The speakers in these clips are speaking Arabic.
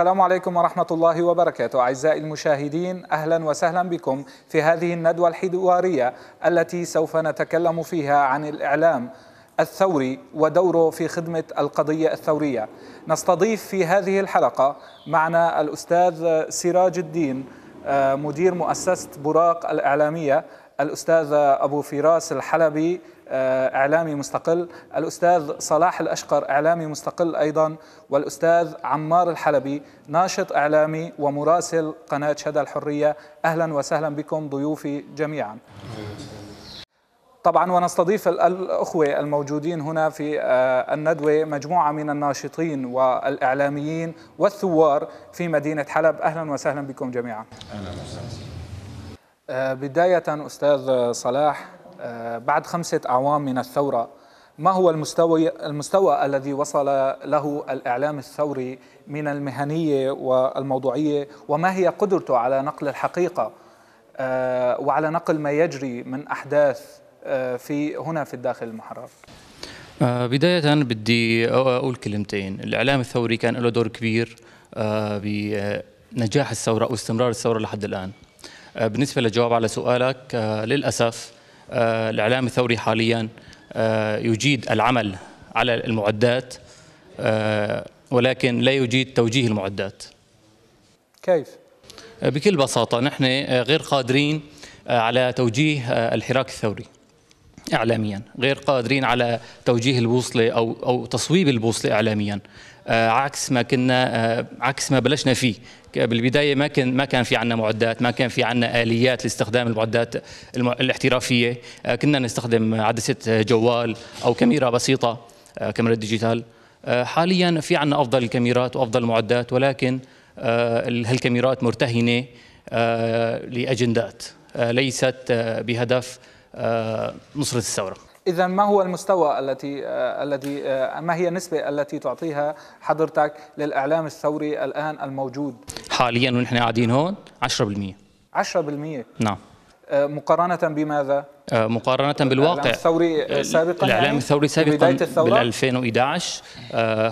السلام عليكم ورحمة الله وبركاته أعزائي المشاهدين أهلا وسهلا بكم في هذه الندوة الحوارية التي سوف نتكلم فيها عن الإعلام الثوري ودوره في خدمة القضية الثورية نستضيف في هذه الحلقة معنا الأستاذ سراج الدين آه، مدير مؤسسة براق الإعلامية الأستاذ أبو فراس الحلبي آه، إعلامي مستقل الأستاذ صلاح الأشقر إعلامي مستقل أيضا والأستاذ عمار الحلبي ناشط إعلامي ومراسل قناة شدى الحرية أهلا وسهلا بكم ضيوفي جميعا طبعا ونستضيف الأخوة الموجودين هنا في آه، الندوة مجموعة من الناشطين والإعلاميين والثوار في مدينة حلب أهلا وسهلا بكم جميعا أهلا وسهلا آه، بداية أستاذ صلاح آه، بعد خمسة أعوام من الثورة ما هو المستوى المستوى الذي وصل له الاعلام الثوري من المهنيه والموضوعيه وما هي قدرته على نقل الحقيقه آه، وعلى نقل ما يجري من احداث آه، في هنا في الداخل المحرر بداية بدي أقول كلمتين الإعلام الثوري كان له دور كبير بنجاح الثورة أو استمرار الثورة لحد الآن بالنسبة للجواب على سؤالك للأسف آه، الإعلام الثوري حاليا آه، يجيد العمل على المعدات آه، ولكن لا يجيد توجيه المعدات كيف؟ بكل بساطة نحن غير قادرين على توجيه الحراك الثوري إعلاميا غير قادرين على توجيه البوصلة أو, أو تصويب البوصلة إعلاميا آه، عكس ما كنا آه، عكس ما بلشنا فيه بالبدايه ما كان ما كان في عندنا معدات ما كان في عندنا اليات لاستخدام المعدات الاحترافيه آه، كنا نستخدم عدسه جوال او كاميرا بسيطه كاميرا ديجيتال حاليا في عندنا افضل الكاميرات وافضل المعدات ولكن هالكاميرات مرتهنه لاجندات ليست بهدف نصره الثوره إذا ما هو المستوى التي آه، الذي آه، ما هي النسبة التي تعطيها حضرتك للإعلام الثوري الآن الموجود؟ حاليا ونحن قاعدين هون 10% 10% نعم آه، مقارنة بماذا؟ مقارنة بالواقع الإعلام الثوري سابقا الإعلام يعني الثوري سابقا بال 2011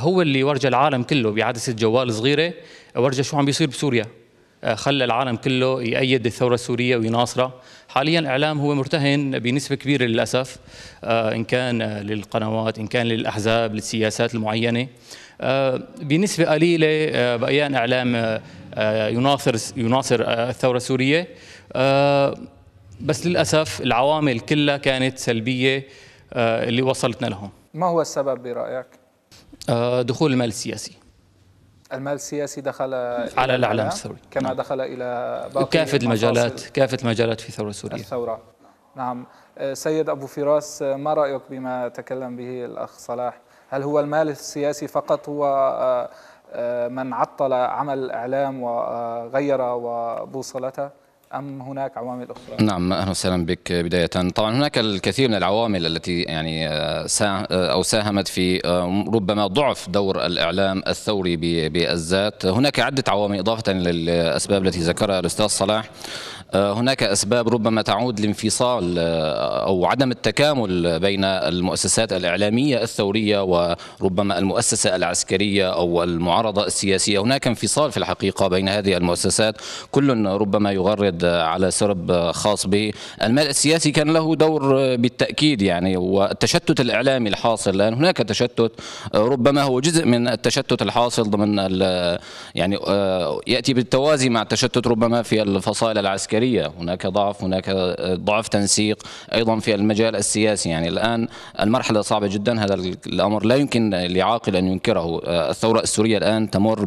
هو اللي ورجى العالم كله بعدسة جوال صغيرة ورجى شو عم بيصير بسوريا آه، خلى العالم كله يأيد الثورة السورية ويناصرها حاليا الإعلام هو مرتهن بنسبة كبيرة للأسف آه، إن كان للقنوات إن كان للأحزاب للسياسات المعينة آه، بنسبة قليلة بقيان إعلام يناصر يناصر الثورة السورية بس للأسف العوامل كلها كانت سلبية اللي وصلتنا لهم ما هو السبب برأيك؟ دخول المال السياسي المال السياسي دخل على الإعلام الثوري كما نعم. دخل إلى باقي كافة المجالات كافة المجالات في الثورة السورية الثورة نعم آه، سيد أبو فراس آه، ما رأيك بما تكلم به الأخ صلاح هل هو المال السياسي فقط هو آه، من عطل عمل الإعلام وغير وبوصلته أم هناك عوامل أخرى؟ نعم أهلا وسهلا بك بداية طبعا هناك الكثير من العوامل التي يعني آه، سا آه، أو ساهمت في آه، ربما ضعف دور الإعلام الثوري بالذات هناك عدة عوامل إضافة للأسباب التي ذكرها الأستاذ صلاح هناك أسباب ربما تعود لانفصال أو عدم التكامل بين المؤسسات الإعلامية الثورية وربما المؤسسة العسكرية أو المعارضة السياسية هناك انفصال في الحقيقة بين هذه المؤسسات كل ربما يغرد اجتهاد على سرب خاص به المال السياسي كان له دور بالتأكيد يعني والتشتت الإعلامي الحاصل لأن هناك تشتت ربما هو جزء من التشتت الحاصل ضمن يعني آه، يأتي بالتوازي مع التشتت ربما في الفصائل العسكرية هناك ضعف هناك ضعف تنسيق أيضا في المجال السياسي يعني الآن المرحلة صعبة جدا هذا الأمر لا يمكن لعاقل أن ينكره آه، الثورة السورية الآن تمر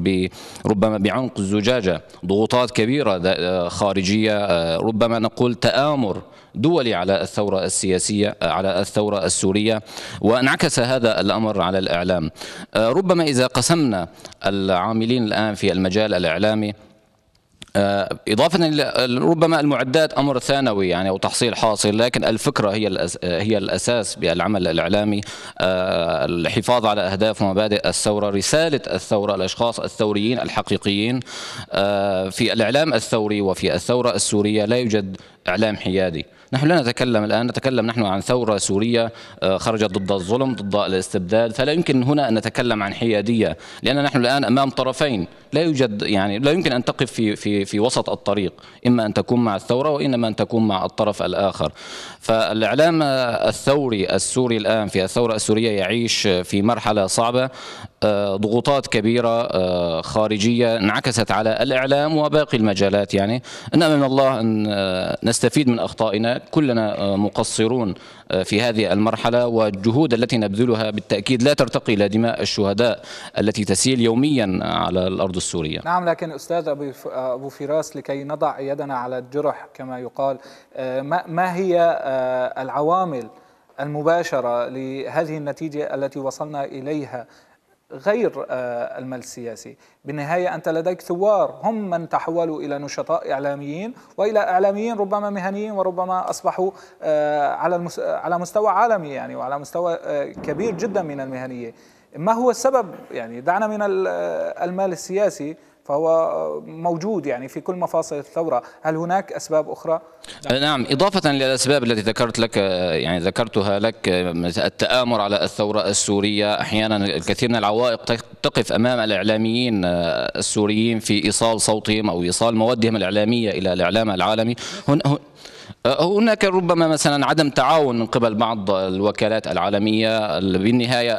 ربما بعنق الزجاجة ضغوطات كبيرة آه، خارجية هي آه، ربما نقول تآمر دولي على الثورة السياسية آه، على الثورة السورية وانعكس هذا الأمر على الإعلام آه، ربما إذا قسمنا العاملين الآن في المجال الإعلامي آه، إضافة ربما المعدات أمر ثانوي يعني أو تحصيل حاصل لكن الفكرة هي هي الأساس بالعمل الإعلامي آه، الحفاظ على أهداف ومبادئ الثورة رسالة الثورة الأشخاص الثوريين الحقيقيين آه، في الإعلام الثوري وفي الثورة السورية لا يوجد إعلام حيادي نحن لا نتكلم الآن نتكلم نحن عن ثورة سورية آه، خرجت ضد الظلم ضد الاستبداد فلا يمكن هنا أن نتكلم عن حيادية لأن نحن الآن أمام طرفين لا يوجد يعني لا يمكن أن تقف في في في وسط الطريق إما أن تكون مع الثورة وإنما أن تكون مع الطرف الآخر فالإعلام الثوري السوري الآن في الثورة السورية يعيش في مرحلة صعبة آه، ضغوطات كبيرة آه، خارجية انعكست على الإعلام وباقي المجالات يعني إنما من الله أن آه، نستفيد من أخطائنا كلنا مقصرون في هذه المرحلة والجهود التي نبذلها بالتأكيد لا ترتقي إلى دماء الشهداء التي تسيل يوميا على الأرض السورية نعم لكن أستاذ أبو فراس لكي نضع يدنا على الجرح كما يقال ما هي العوامل المباشرة لهذه النتيجة التي وصلنا إليها غير آه، المال السياسي بالنهاية أنت لديك ثوار هم من تحولوا إلى نشطاء إعلاميين وإلى إعلاميين ربما مهنيين وربما أصبحوا آه، على مستوى عالمي يعني وعلى مستوى آه، كبير جدا من المهنية ما هو السبب يعني دعنا من المال السياسي فهو موجود يعني في كل مفاصل الثورة هل هناك أسباب أخرى؟ أه، نعم إضافة للأسباب التي ذكرت لك أه، يعني ذكرتها لك أه، التآمر على الثورة السورية أحيانا الكثير من العوائق تقف أمام الإعلاميين السوريين في إيصال صوتهم أو إيصال موادهم الإعلامية إلى الإعلام العالمي هناك ربما مثلا عدم تعاون من قبل بعض الوكالات العالميه بالنهايه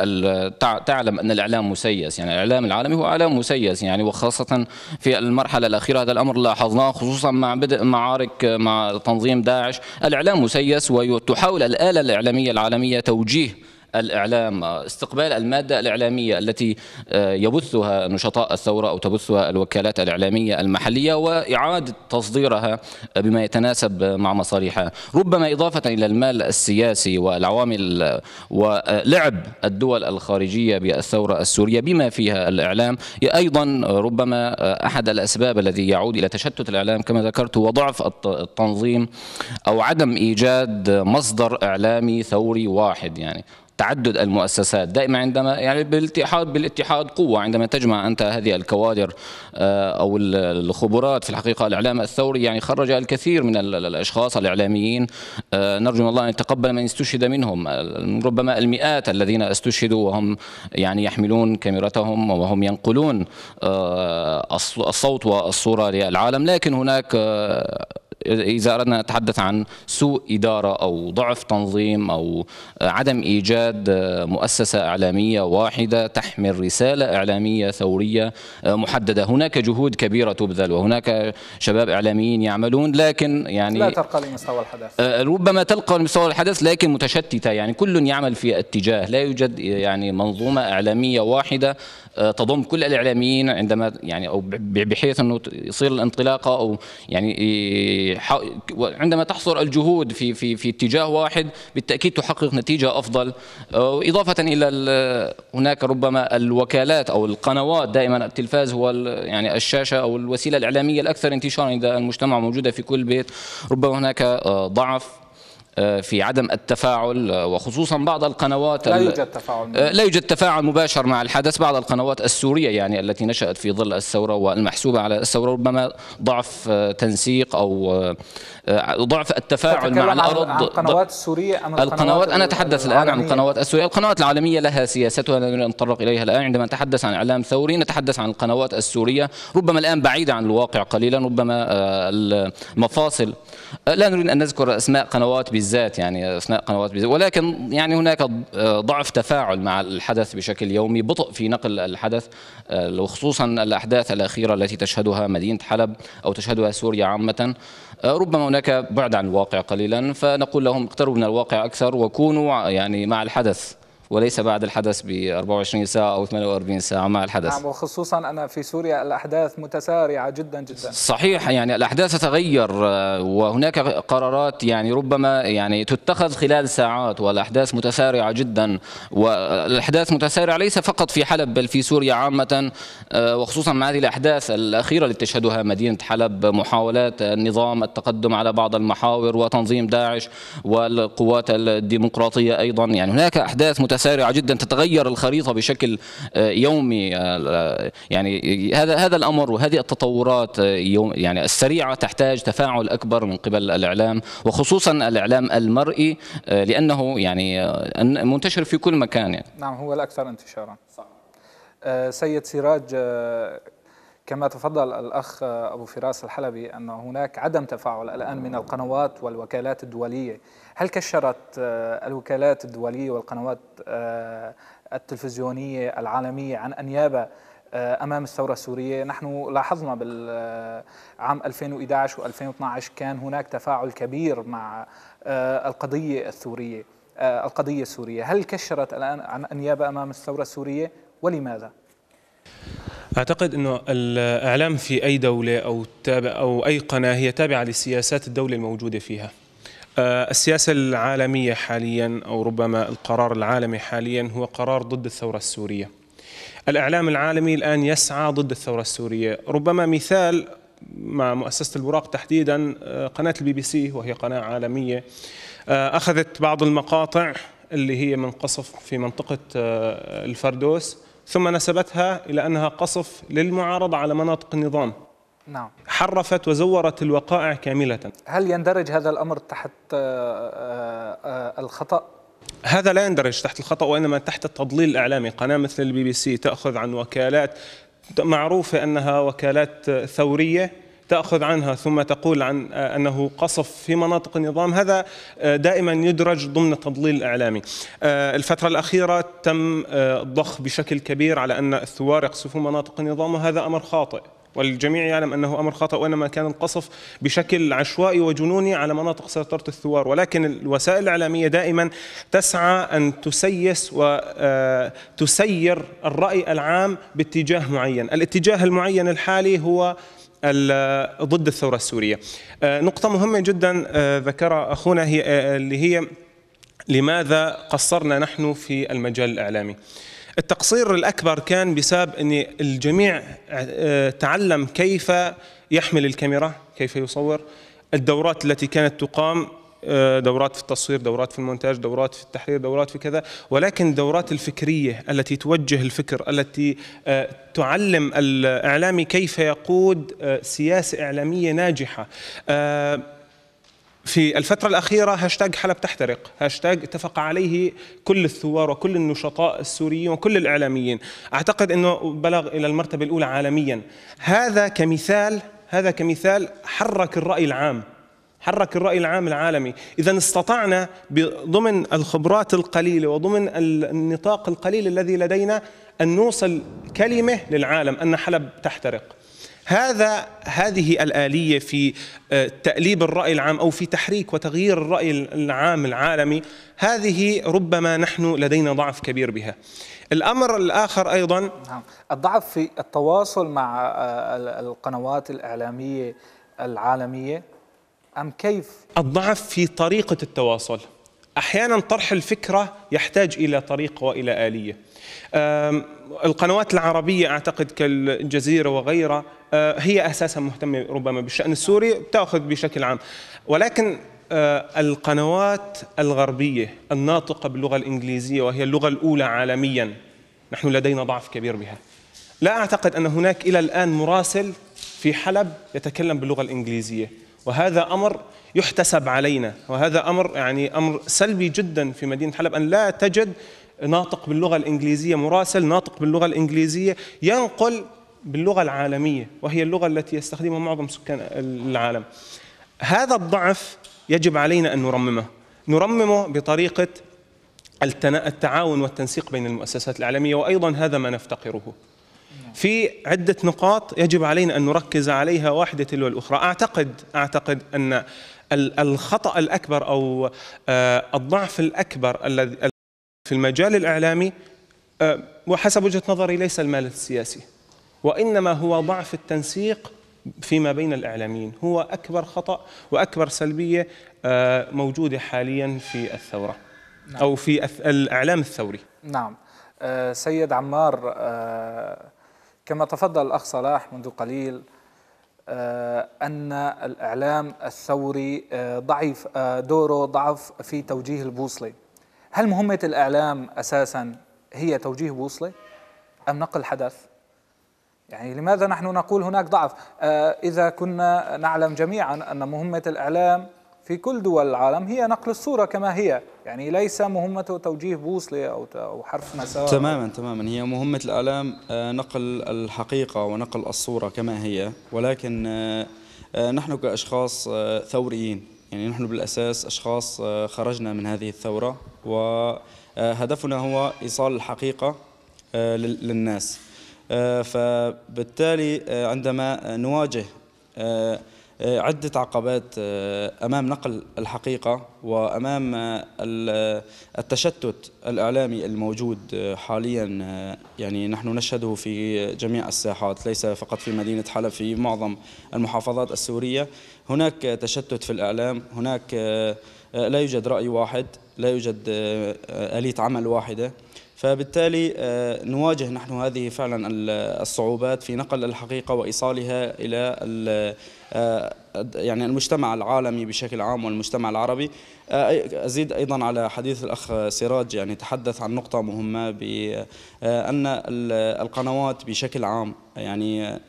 تعلم ان الاعلام مسيس يعني الاعلام العالمي هو اعلام مسيس يعني وخاصه في المرحله الاخيره هذا الامر لاحظناه خصوصا مع بدء معارك مع تنظيم داعش الاعلام مسيس وتحاول الاله الاعلاميه العالميه توجيه الإعلام استقبال المادة الإعلامية التي آه، يبثها نشطاء الثورة أو تبثها الوكالات الإعلامية المحلية وإعادة تصديرها بما يتناسب مع مصالحها ربما إضافة إلى المال السياسي والعوامل ولعب الدول الخارجية بالثورة السورية بما فيها الإعلام أيضا ربما آه، أحد الأسباب الذي يعود إلى تشتت الإعلام كما ذكرت هو ضعف التنظيم أو عدم إيجاد مصدر إعلامي ثوري واحد يعني تعدد المؤسسات دائما عندما يعني بالاتحاد بالاتحاد قوة عندما تجمع أنت هذه الكوادر آه، أو الخبرات في الحقيقة الإعلام الثوري يعني خرج الكثير من الأشخاص الإعلاميين آه، نرجو من الله أن يتقبل من استشهد منهم ربما المئات الذين استشهدوا وهم يعني يحملون كاميرتهم وهم ينقلون آه، الصوت والصورة للعالم لكن هناك إذا أردنا نتحدث عن سوء إدارة أو ضعف تنظيم أو عدم إيجاد مؤسسة إعلامية واحدة تحمل رسالة إعلامية ثورية محددة هناك جهود كبيرة تبذل وهناك شباب إعلاميين يعملون لكن يعني لا ترقى لمستوى الحدث آه، ربما تلقى لمستوى الحدث لكن متشتتة يعني كل يعمل في اتجاه لا يوجد يعني منظومة إعلامية واحدة آه، تضم كل الاعلاميين عندما يعني او بحيث انه يصير الانطلاقه او يعني عندما تحصر الجهود في في في اتجاه واحد بالتاكيد تحقق نتيجه افضل آه، اضافه الى هناك ربما الوكالات او القنوات دائما التلفاز هو يعني الشاشه او الوسيله الاعلاميه الاكثر انتشارا اذا المجتمع موجوده في كل بيت ربما هناك آه، ضعف آه، في عدم التفاعل آه، وخصوصا بعض القنوات لا يوجد تفاعل آه، لا يوجد تفاعل مباشر مع الحدث بعض القنوات السورية يعني التي نشأت في ظل الثورة والمحسوبة على الثورة ربما ضعف تنسيق أو ضعف التفاعل مع الأرض عن القنوات السورية أم القنوات, القنوات أنا أتحدث الآن عن القنوات السورية القنوات العالمية لها سياستها لا نريد أن نتطرق إليها الآن عندما نتحدث عن إعلام ثوري نتحدث عن القنوات السورية ربما الآن بعيدة عن الواقع قليلا ربما المفاصل لا نريد أن نذكر أسماء قنوات بالذات يعني اثناء قنوات بالذات ولكن يعني هناك آه، ضعف تفاعل مع الحدث بشكل يومي بطء في نقل الحدث آه، وخصوصا الاحداث الاخيره التي تشهدها مدينه حلب او تشهدها سوريا عامه آه، ربما هناك بعد عن الواقع قليلا فنقول لهم اقتربوا من الواقع اكثر وكونوا يعني مع الحدث وليس بعد الحدث ب 24 ساعة أو 48 ساعة مع الحدث نعم وخصوصا أن في سوريا الأحداث متسارعة جدا جدا صحيح يعني الأحداث تتغير آه، وهناك قرارات يعني ربما يعني تتخذ خلال ساعات والأحداث متسارعة جدا والأحداث متسارعة ليس فقط في حلب بل في سوريا عامة آه، وخصوصا مع هذه الأحداث الأخيرة التي تشهدها مدينة حلب محاولات النظام التقدم على بعض المحاور وتنظيم داعش والقوات الديمقراطية أيضا يعني هناك أحداث متسارعة سريعه جدا تتغير الخريطه بشكل آه، يومي آه، آه، يعني هذا هذا الامر وهذه التطورات يوم يعني السريعه تحتاج تفاعل اكبر من قبل الاعلام وخصوصا الاعلام المرئي لانه يعني منتشر في كل مكان يعني. نعم هو الاكثر انتشارا صح سيد سراج كما تفضل الأخ أبو فراس الحلبي أن هناك عدم تفاعل الآن من القنوات والوكالات الدولية هل كشرت آه، الوكالات الدولية والقنوات آه، التلفزيونية العالمية عن أنيابة آه، امام الثوره السوريه نحن لاحظنا بالعام 2011 و2012 كان هناك تفاعل كبير مع القضيه السوريه القضيه السوريه هل كشرت الان عن انيابه امام الثوره السوريه ولماذا اعتقد انه الاعلام في اي دوله او تابع او اي قناه هي تابعه لسياسات الدوله الموجوده فيها آه، السياسة العالمية حاليا أو ربما القرار العالمي حاليا هو قرار ضد الثورة السورية الإعلام العالمي الآن يسعى ضد الثورة السورية ربما مثال مع مؤسسة البراق تحديدا آه، قناة البي بي سي وهي قناة عالمية آه، أخذت بعض المقاطع اللي هي من قصف في منطقة الفردوس ثم نسبتها إلى أنها قصف للمعارضة على مناطق النظام نعم حرفت وزورت الوقائع كاملة هل يندرج هذا الأمر تحت آه، آه، آه، الخطأ؟ هذا لا يندرج تحت الخطأ وإنما تحت التضليل الإعلامي قناة مثل البي بي سي تأخذ عن وكالات معروفة أنها وكالات ثورية تأخذ عنها ثم تقول عن أنه قصف في مناطق النظام هذا دائما يدرج ضمن التضليل الإعلامي الفترة الأخيرة تم الضخ بشكل كبير على أن الثوار يقصفون مناطق النظام وهذا أمر خاطئ والجميع يعلم أنه أمر خطأ وإنما كان القصف بشكل عشوائي وجنوني على مناطق سيطرة الثوار ولكن الوسائل الإعلامية دائما تسعى أن تسيس وتسير آه، الرأي العام باتجاه معين الاتجاه المعين الحالي هو آه، ضد الثورة السورية آه، نقطة مهمة جدا ذكرها أخونا هي اللي هي لماذا قصرنا نحن في المجال الإعلامي التقصير الأكبر كان بسبب أن الجميع آه، تعلم كيف يحمل الكاميرا كيف يصور الدورات التي كانت تقام آه، دورات في التصوير دورات في المونتاج دورات في التحرير دورات في كذا ولكن الدورات الفكرية التي توجه الفكر التي آه، تعلم الإعلامي كيف يقود سياسة إعلامية ناجحة في الفترة الأخيرة هاشتاج حلب تحترق هاشتاج اتفق عليه كل الثوار وكل النشطاء السوريين وكل الإعلاميين أعتقد أنه بلغ إلى المرتبة الأولى عالميا هذا كمثال هذا كمثال حرك الرأي العام حرك الرأي العام العالمي إذا استطعنا ضمن الخبرات القليلة وضمن النطاق القليل الذي لدينا أن نوصل كلمة للعالم أن حلب تحترق هذا هذه الآلية في آه، تأليب الرأي العام أو في تحريك وتغيير الرأي العام العالمي هذه ربما نحن لدينا ضعف كبير بها الأمر الآخر أيضا نعم. الضعف في التواصل مع آه، القنوات الإعلامية العالمية أم كيف؟ الضعف في طريقة التواصل احيانا طرح الفكره يحتاج الى طريقه والى اليه القنوات العربيه اعتقد كالجزيره وغيرها آه، هي اساسا مهتمه ربما بالشان السوري بتاخذ بشكل عام ولكن آه، القنوات الغربيه الناطقه باللغه الانجليزيه وهي اللغه الاولى عالميا نحن لدينا ضعف كبير بها لا اعتقد ان هناك الى الان مراسل في حلب يتكلم باللغه الانجليزيه وهذا امر يحتسب علينا وهذا امر يعني امر سلبي جدا في مدينه حلب ان لا تجد ناطق باللغه الانجليزيه مراسل ناطق باللغه الانجليزيه ينقل باللغه العالميه وهي اللغه التي يستخدمها معظم سكان العالم. هذا الضعف يجب علينا ان نرممه، نرممه بطريقه التعاون والتنسيق بين المؤسسات الإعلامية وأيضا هذا ما نفتقره في عدة نقاط يجب علينا أن نركز عليها واحدة تلو الأخرى أعتقد أعتقد أن الخطأ الأكبر أو آه، الضعف الأكبر الذي في المجال الإعلامي آه، وحسب وجهة نظري ليس المال السياسي وإنما هو ضعف التنسيق فيما بين الإعلاميين هو أكبر خطأ وأكبر سلبية آه، موجودة حاليا في الثورة نعم. أو في الإعلام الثوري نعم آه، سيد عمار آه، كما تفضل الأخ صلاح منذ قليل أن الإعلام الثوري ضعيف دوره ضعف في توجيه البوصلة هل مهمة الإعلام أساسا هي توجيه بوصلة أم نقل حدث؟ يعني لماذا نحن نقول هناك ضعف آه، إذا كنا نعلم جميعا أن مهمة الإعلام في كل دول العالم هي نقل الصورة كما هي يعني ليس مهمته توجيه بوصلة أو أو حرف مسار تماما تماما هي مهمة الإعلام آه، نقل الحقيقة ونقل الصورة كما هي ولكن آه، نحن كأشخاص ثوريين يعني نحن بالأساس أشخاص خرجنا من هذه الثورة وهدفنا هو إيصال الحقيقة للناس آه، فبالتالي آه، عندما نواجه آه، عدة عقبات أمام نقل الحقيقة وأمام التشتت الإعلامي الموجود حاليا يعني نحن نشهده في جميع الساحات ليس فقط في مدينة حلب في معظم المحافظات السورية هناك تشتت في الإعلام هناك لا يوجد رأي واحد لا يوجد آلية عمل واحدة فبالتالي آه، نواجه نحن هذه فعلا الصعوبات في نقل الحقيقة وإيصالها إلى آه، يعني المجتمع العالمي بشكل عام والمجتمع العربي آه، أزيد أيضا على حديث الأخ سراج يعني تحدث عن نقطة مهمة بأن القنوات بشكل عام يعني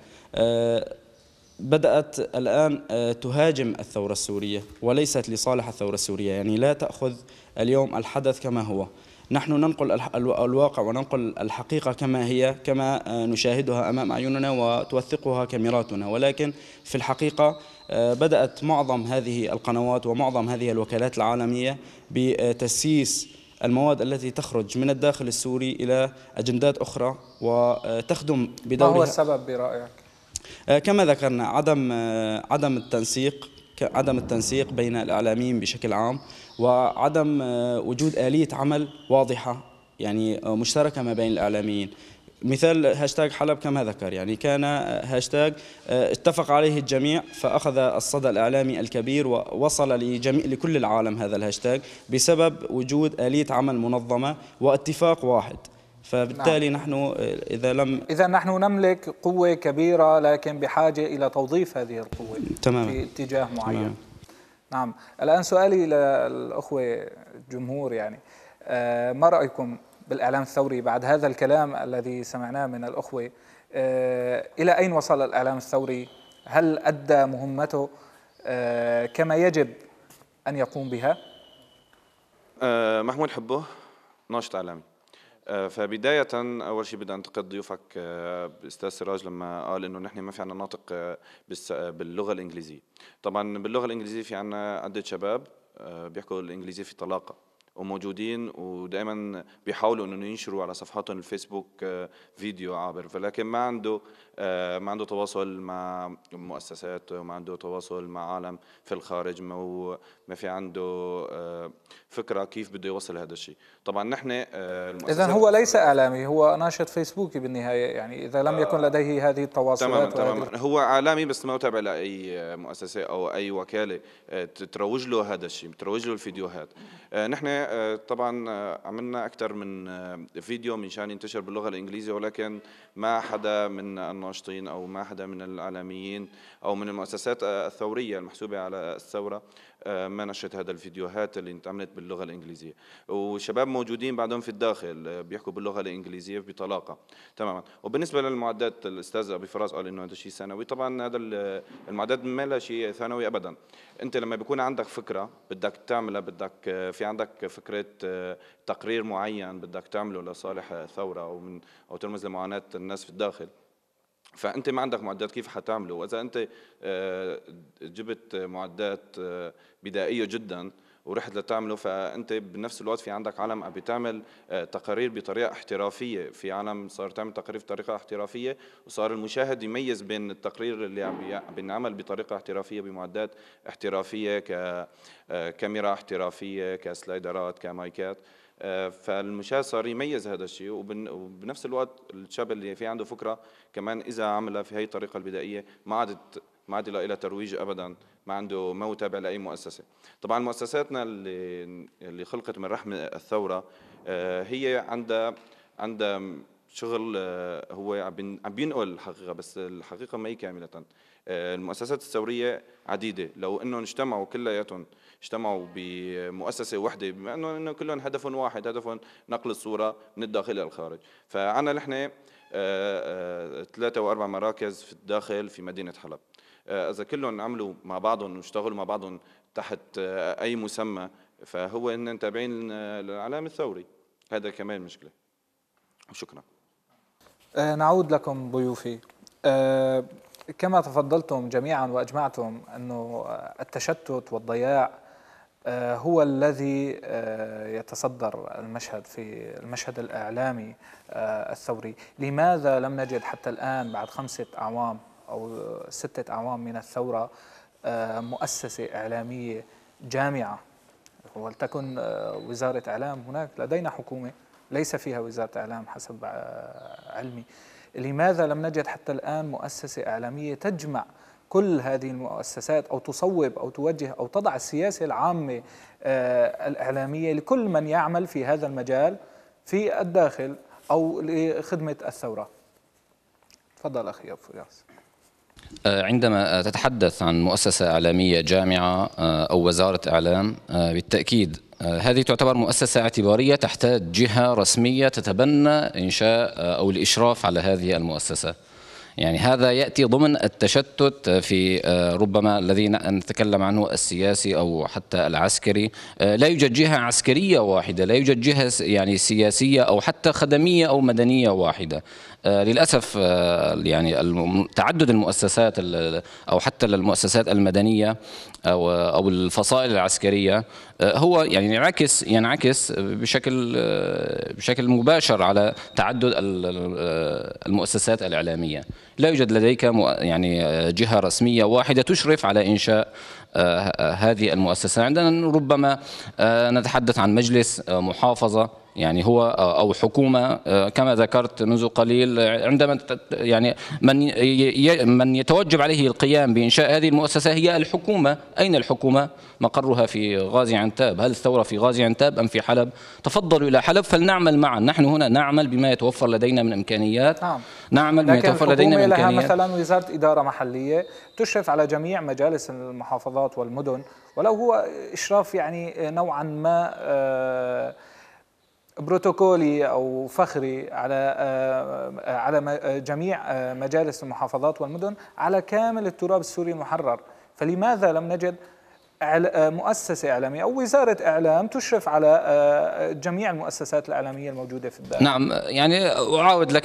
بدأت الآن تهاجم الثورة السورية وليست لصالح الثورة السورية يعني لا تأخذ اليوم الحدث كما هو نحن ننقل الواقع وننقل الحقيقة كما هي كما آه، نشاهدها أمام أعيننا وتوثقها كاميراتنا ولكن في الحقيقة آه، بدأت معظم هذه القنوات ومعظم هذه الوكالات العالمية بتسييس المواد التي تخرج من الداخل السوري إلى أجندات أخرى وتخدم بدورها ما هو السبب برأيك؟ آه، كما ذكرنا عدم عدم التنسيق عدم التنسيق بين الإعلاميين بشكل عام وعدم آه، وجود آلية عمل واضحة يعني آه، مشتركة ما بين الإعلاميين مثال هاشتاج حلب كما ذكر يعني كان آه، هاشتاج اتفق عليه الجميع فأخذ الصدى الإعلامي الكبير ووصل لجميع لكل العالم هذا الهاشتاج بسبب وجود آلية عمل منظمة واتفاق واحد فبالتالي نعم. نحن آه، إذا لم إذا نحن نملك قوة كبيرة لكن بحاجة إلى توظيف هذه القوة تماما. في اتجاه معين تمام. نعم الآن سؤالي للأخوة الجمهور يعني آه، ما رأيكم بالإعلام الثوري بعد هذا الكلام الذي سمعناه من الأخوة آه، إلى أين وصل الإعلام الثوري هل أدى مهمته كما يجب أن يقوم بها محمود حبه ناشط إعلامي آه، فبداية أول شيء بدي أنتقد ضيوفك آه، أستاذ سراج لما قال إنه نحن ما في عنا ناطق آه، باللغة الإنجليزية طبعا باللغة الإنجليزية في عنا عدة شباب بيحكوا الإنجليزية في طلاقة وموجودين ودائما بيحاولوا انه ينشروا على صفحاتهم الفيسبوك فيديو عابر ولكن ما عنده ما عنده تواصل مع مؤسسات وما عنده تواصل مع عالم في الخارج ما في عنده آه، فكره كيف بده يوصل هذا الشيء طبعا نحن آه، اذا هو ليس اعلامي هو ناشط فيسبوكي بالنهايه يعني اذا لم يكن آه، لديه هذه التواصلات تمام تمام هو اعلامي بس ما تابع لاي مؤسسه او اي وكاله تروج له هذا الشيء تروج له الفيديوهات نحن طبعا عملنا اكثر من فيديو من شان ينتشر باللغه الانجليزيه ولكن ما حدا من الناشطين او ما حدا من الاعلاميين او من المؤسسات الثوريه المحسوبه على الثوره لما نشرت هذا الفيديوهات اللي اتعملت باللغه الانجليزيه وشباب موجودين بعدهم في الداخل آه، بيحكوا باللغه الانجليزيه بطلاقه تماما وبالنسبه للمعدات الاستاذ ابي فراس قال انه هذا شيء ثانوي طبعا هذا آه، المعدات ما لها شيء ثانوي ابدا انت لما بيكون عندك فكره بدك تعملها بدك آه، في عندك فكره تقرير معين بدك تعمله لصالح ثوره او من او ترمز لمعاناه الناس في الداخل فانت ما عندك معدات كيف حتعمله واذا انت آه، جبت معدات آه، بدائيه جدا ورحت لتعمله فانت بنفس الوقت في عندك عالم عم بتعمل آه، تقارير بطريقه احترافيه في عالم صار تعمل تقارير بطريقه احترافيه وصار المشاهد يميز بين التقرير اللي عم بينعمل بطريقه احترافيه بمعدات احترافيه ككاميرا احترافيه كسلايدرات كمايكات فالمشاة صار يميز هذا الشيء وبنفس الوقت الشاب اللي في عنده فكره كمان اذا عملها في هي الطريقه البدائيه ما عادت ما عاد لها ترويج ابدا ما عنده ما هو تابع لاي مؤسسه طبعا مؤسساتنا اللي اللي خلقت من رحم الثوره آه، هي عندها عندها شغل آه، هو عم بينقل الحقيقه بس الحقيقه ما هي كامله آه، المؤسسات الثوريه عديده لو انهم اجتمعوا كلياتهم اجتمعوا بمؤسسه وحده بما انه كلهم هدفهم واحد هدفهم نقل الصوره من الداخل الى الخارج فعنا نحن آه، آه، ثلاثة وأربع مراكز في الداخل في مدينة حلب إذا كلهم عملوا مع بعضهم واشتغلوا مع بعضهم تحت أي مسمى فهو إن تابعين للعلام الثوري هذا كمان مشكلة وشكرا نعود لكم ضيوفي كما تفضلتم جميعا واجمعتم انه التشتت والضياع آه، هو الذي آه، يتصدر المشهد في المشهد الاعلامي آه، الثوري، لماذا لم نجد حتى الان بعد خمسه اعوام او سته اعوام من الثوره مؤسسه اعلاميه جامعه ولتكن وزاره اعلام هناك لدينا حكومه ليس فيها وزاره اعلام حسب علمي لماذا لم نجد حتى الآن مؤسسة إعلامية تجمع كل هذه المؤسسات أو تصوب أو توجه أو تضع السياسة العامة آه، الإعلامية لكل من يعمل في هذا المجال في الداخل أو لخدمة الثورة تفضل أخي أبو ياسر آه، عندما تتحدث عن مؤسسة إعلامية جامعة آه، أو وزارة إعلام آه، بالتأكيد هذه تعتبر مؤسسة اعتبارية تحتاج جهة رسمية تتبنى إنشاء أو الإشراف على هذه المؤسسة يعني هذا ياتي ضمن التشتت في آه، ربما الذي نتكلم عنه السياسي او حتى العسكري آه، لا يوجد جهه عسكريه واحده لا يوجد جهه يعني سياسيه او حتى خدميه او مدنيه واحده آه، للاسف يعني تعدد المؤسسات او حتى المؤسسات المدنيه او او الفصائل العسكريه هو يعني ينعكس ينعكس بشكل بشكل مباشر على تعدد المؤسسات الاعلاميه لا يوجد لديك يعني آه، جهة رسمية واحدة تشرف على إنشاء آه، هذه المؤسسة عندنا ربما آه، نتحدث عن مجلس محافظة يعني هو آه، او حكومه آه، كما ذكرت منذ قليل آه، عندما يعني من من يتوجب عليه القيام بانشاء هذه المؤسسه هي الحكومه، اين الحكومه؟ مقرها في غازي عنتاب، هل الثوره في غازي عنتاب ام في حلب؟ تفضلوا الى حلب فلنعمل معا، نحن هنا نعمل بما يتوفر لدينا من امكانيات نعم. نعمل بما يتوفر لدينا من امكانيات لها مثلا وزاره اداره محليه تشرف على جميع مجالس المحافظات والمدن ولو هو اشراف يعني نوعا ما آه بروتوكولي او فخري على آه، على جميع آه، مجالس المحافظات والمدن على كامل التراب السوري المحرر فلماذا لم نجد آه، مؤسسة إعلامية أو وزارة إعلام تشرف على آه، جميع المؤسسات الإعلامية الموجودة في الداخل نعم يعني أعاود لك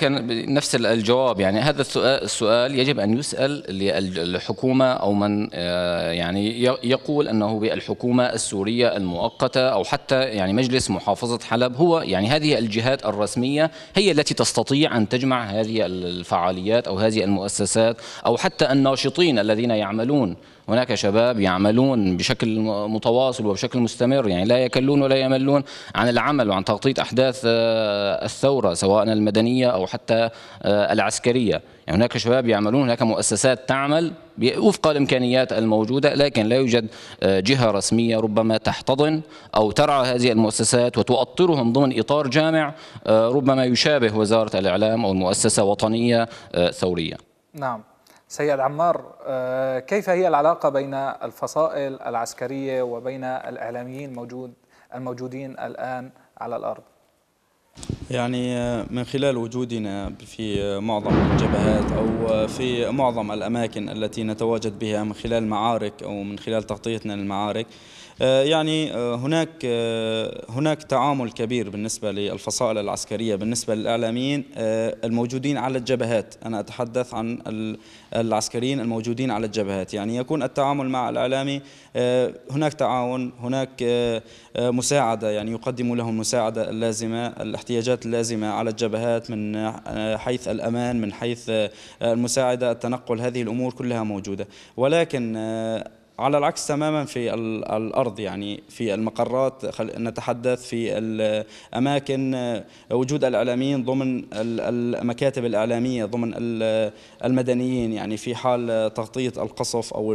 نفس الجواب يعني هذا السؤال يجب أن يسأل للحكومة أو من آه، يعني يقول أنه بالحكومة السورية المؤقتة أو حتى يعني مجلس محافظة حلب هو يعني هذه الجهات الرسمية هي التي تستطيع أن تجمع هذه الفعاليات أو هذه المؤسسات أو حتى الناشطين الذين يعملون هناك شباب يعملون بشكل متواصل وبشكل مستمر يعني لا يكلون ولا يملون عن العمل وعن تغطية أحداث آه، الثورة سواء المدنية أو حتى آه، العسكرية يعني هناك شباب يعملون هناك مؤسسات تعمل وفق الامكانيات الموجوده لكن لا يوجد آه، جهه رسميه ربما تحتضن او ترعى هذه المؤسسات وتؤطرهم ضمن اطار جامع ربما يشابه وزاره الاعلام او المؤسسه وطنيه ثوريه. نعم. سيد عمار آه، كيف هي العلاقة بين الفصائل العسكرية وبين الإعلاميين موجود الموجودين الآن على الأرض؟ يعني آه، من خلال وجودنا في معظم الجبهات أو في معظم الأماكن التي نتواجد بها من خلال معارك أو من خلال تغطيتنا للمعارك آه، يعني آه، هناك آه، هناك تعامل كبير بالنسبة للفصائل العسكرية بالنسبة للإعلاميين الموجودين على الجبهات أنا أتحدث عن العسكريين الموجودين على الجبهات يعني يكون التعامل مع الإعلامي هناك تعاون هناك مساعدة يعني يقدم لهم المساعدة اللازمة الاحتياجات اللازمة على الجبهات من حيث الأمان من حيث المساعدة التنقل هذه الأمور كلها موجودة ولكن على العكس تماما في الارض يعني في المقرات نتحدث في الاماكن وجود الاعلاميين ضمن المكاتب الاعلاميه ضمن المدنيين يعني في حال تغطيه القصف او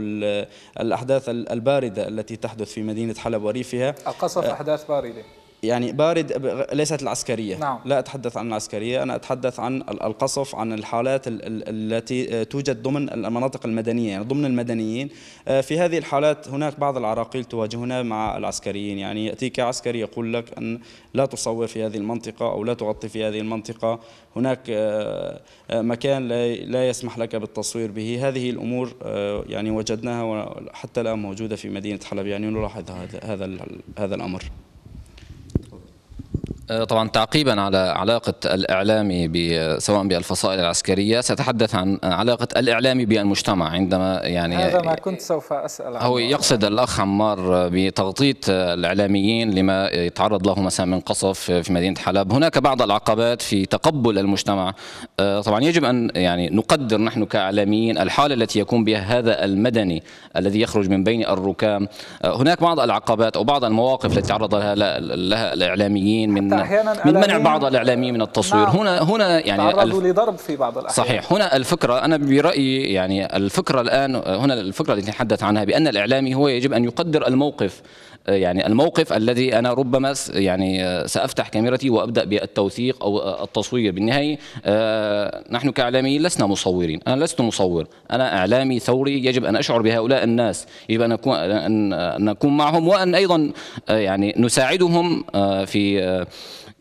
الاحداث البارده التي تحدث في مدينه حلب وريفها القصف احداث بارده يعني بارد ليست العسكرية نعم. لا أتحدث عن العسكرية أنا أتحدث عن القصف عن الحالات التي آه، توجد ضمن المناطق المدنية يعني ضمن المدنيين آه، في هذه الحالات هناك بعض العراقيل تواجهنا مع العسكريين يعني يأتيك عسكري يقول لك أن لا تصور في هذه المنطقة أو لا تغطي في هذه المنطقة هناك آه، مكان لا يسمح لك بالتصوير به هذه الأمور يعني وجدناها حتى الآن موجودة في مدينة حلب يعني نلاحظ هذا هذا الأمر آه، طبعا تعقيبا على علاقة الإعلامي سواء بالفصائل العسكرية سأتحدث عن علاقة الإعلامي بالمجتمع عندما يعني هذا ما كنت سوف أسأل هو يقصد الأخ عمار بتغطية الإعلاميين لما يتعرض له مثلا من قصف في مدينة حلب هناك بعض العقبات في تقبل المجتمع آه، طبعا يجب أن يعني نقدر نحن كإعلاميين الحالة التي يكون بها هذا المدني الذي يخرج من بين الركام آه، هناك بعض العقبات أو بعض المواقف التي تعرض لها, لها الإعلاميين من احيانا من منع بعض الاعلاميين من التصوير نعم. هنا هنا يعني تعرضوا لضرب في بعض الاحيان صحيح هنا الفكره انا برايي يعني الفكره الان هنا الفكره التي نتحدث عنها بان الاعلامي هو يجب ان يقدر الموقف يعني الموقف الذي انا ربما يعني آه، سافتح كاميرتي وابدا بالتوثيق او آه، التصوير بالنهايه آه، نحن كاعلاميين لسنا مصورين انا لست مصور انا اعلامي ثوري يجب ان اشعر بهؤلاء الناس يجب ان اكون ان نكون معهم وان ايضا يعني نساعدهم في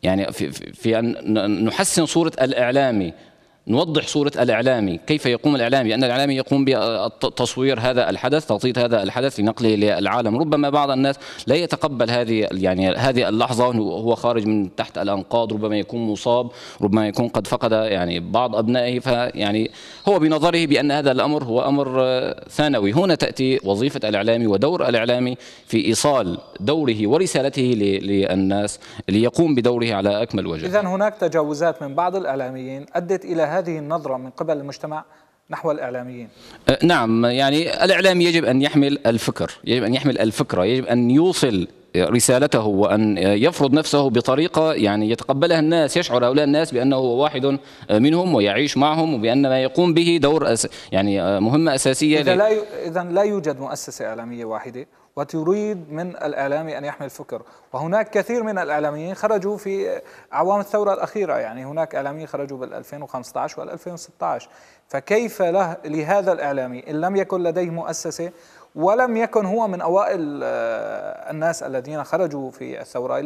يعني في, في ان نحسن صوره الاعلامي نوضح صورة الإعلامي كيف يقوم الإعلامي أن الإعلامي يقوم بتصوير هذا الحدث تغطية هذا الحدث لنقله للعالم ربما بعض الناس لا يتقبل هذه يعني هذه اللحظة وهو خارج من تحت الأنقاض ربما يكون مصاب ربما يكون قد فقد يعني بعض أبنائه فيعني هو بنظره بأن هذا الأمر هو أمر ثانوي هنا تأتي وظيفة الإعلامي ودور الإعلامي في إيصال دوره ورسالته للناس ليقوم بدوره على أكمل وجه إذا هناك تجاوزات من بعض الإعلاميين أدت إلى هذه النظرة من قبل المجتمع نحو الإعلاميين أه، نعم يعني الإعلام يجب أن يحمل الفكر يجب أن يحمل الفكرة يجب أن يوصل رسالته وأن يفرض نفسه بطريقة يعني يتقبلها الناس يشعر هؤلاء الناس بأنه هو واحد منهم ويعيش معهم وبأن ما يقوم به دور أس يعني آه، مهمة أساسية إذا لا, إذا لا يوجد مؤسسة إعلامية واحدة وتريد من الإعلام أن يحمل فكر وهناك كثير من الإعلاميين خرجوا في أعوام الثورة الأخيرة يعني هناك إعلاميين خرجوا بال2015 وال2016 فكيف له لهذا الإعلامي إن لم يكن لديه مؤسسة ولم يكن هو من أوائل آه، الناس الذين خرجوا في الثورة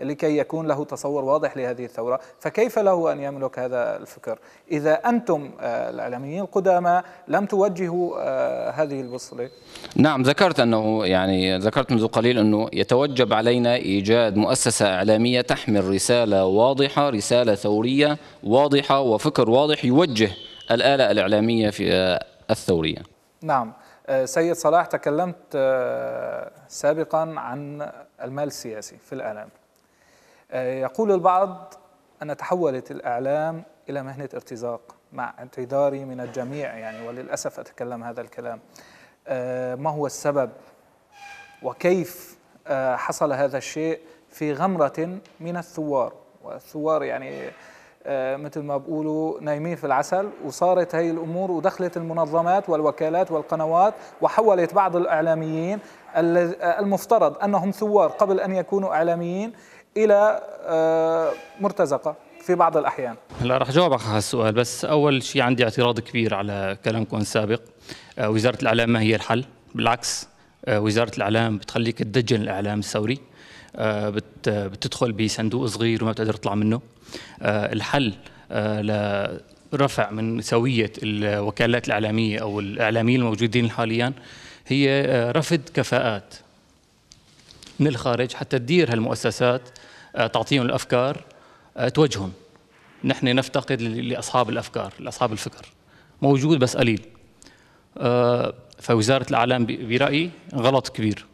لكي يكون له تصور واضح لهذه الثورة فكيف له أن يملك هذا الفكر إذا أنتم آه، الإعلاميين القدامى لم توجهوا آه، هذه البصلة نعم ذكرت أنه يعني ذكرت منذ قليل أنه يتوجب علينا إيجاد مؤسسة إعلامية تحمل رسالة واضحة رسالة ثورية واضحة وفكر واضح يوجه الآلة الإعلامية في الثورية نعم آه، سيد صلاح تكلمت آه، سابقا عن المال السياسي في الإعلام آه، يقول البعض أن تحولت الإعلام إلى مهنة ارتزاق مع اعتذاري من الجميع يعني وللأسف أتكلم هذا الكلام ما هو السبب وكيف حصل هذا الشيء في غمرة من الثوار والثوار يعني آه، مثل ما بقولوا نايمين في العسل وصارت هي الأمور ودخلت المنظمات والوكالات والقنوات وحولت بعض الإعلاميين المفترض أنهم ثوار قبل أن يكونوا إعلاميين إلى آه، مرتزقة في بعض الأحيان هلا رح جاوبك على السؤال بس أول شيء عندي اعتراض كبير على كلامكم السابق آه، وزارة الإعلام ما هي الحل بالعكس وزارة الإعلام بتخليك تدجن الإعلام الثوري آه، بتدخل بصندوق صغير وما بتقدر تطلع منه آه، الحل آه، لرفع من سويه الوكالات الاعلاميه او الاعلاميين الموجودين حاليا هي رفض كفاءات من الخارج حتى تدير هالمؤسسات تعطيهم الافكار توجههم نحن نفتقد لاصحاب الافكار لاصحاب الفكر موجود بس قليل فوزاره الاعلام برايي غلط كبير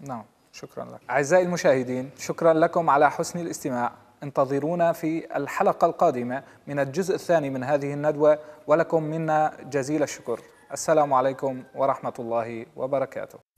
نعم شكرا لك أعزائي المشاهدين شكرا لكم على حسن الاستماع انتظرونا في الحلقة القادمة من الجزء الثاني من هذه الندوة ولكم منا جزيل الشكر السلام عليكم ورحمة الله وبركاته